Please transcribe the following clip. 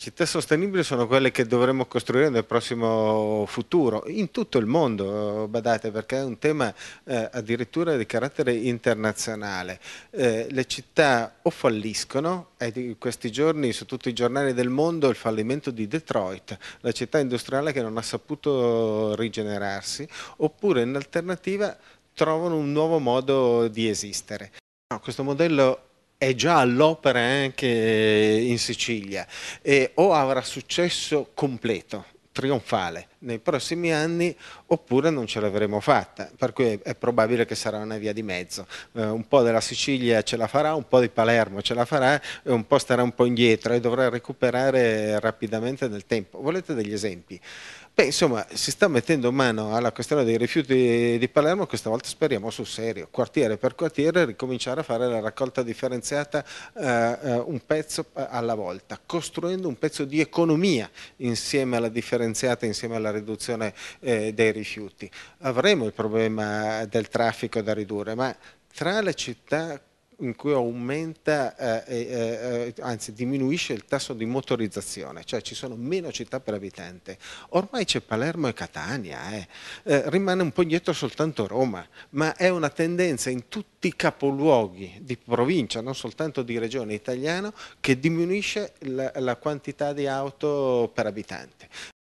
Città sostenibili sono quelle che dovremo costruire nel prossimo futuro, in tutto il mondo, eh, badate, perché è un tema eh, addirittura di carattere internazionale. Eh, le città o falliscono, e di questi giorni su tutti i giornali del mondo il fallimento di Detroit, la città industriale che non ha saputo rigenerarsi, oppure in alternativa trovano un nuovo modo di esistere. No, questo modello è già all'opera eh, anche in Sicilia e o avrà successo completo, trionfale, nei prossimi anni oppure non ce l'avremo fatta, per cui è probabile che sarà una via di mezzo. Eh, un po' della Sicilia ce la farà, un po' di Palermo ce la farà e un po' starà un po' indietro e dovrà recuperare rapidamente nel tempo. Volete degli esempi? Beh, insomma, si sta mettendo mano alla questione dei rifiuti di Palermo, questa volta speriamo sul serio, quartiere per quartiere, ricominciare a fare la raccolta differenziata eh, eh un pezzo alla volta, costruendo un pezzo di economia insieme alla differenziata, insieme alla della riduzione eh, dei rifiuti. Avremo il problema del traffico da ridurre, ma tra le città in cui aumenta, eh, eh, eh, anzi diminuisce il tasso di motorizzazione, cioè ci sono meno città per abitante. Ormai c'è Palermo e Catania, eh. eh rimane un po' indietro soltanto Roma, ma è una tendenza in tutti i capoluoghi di provincia, non soltanto di regione italiana, che diminuisce la, la quantità di auto per abitante.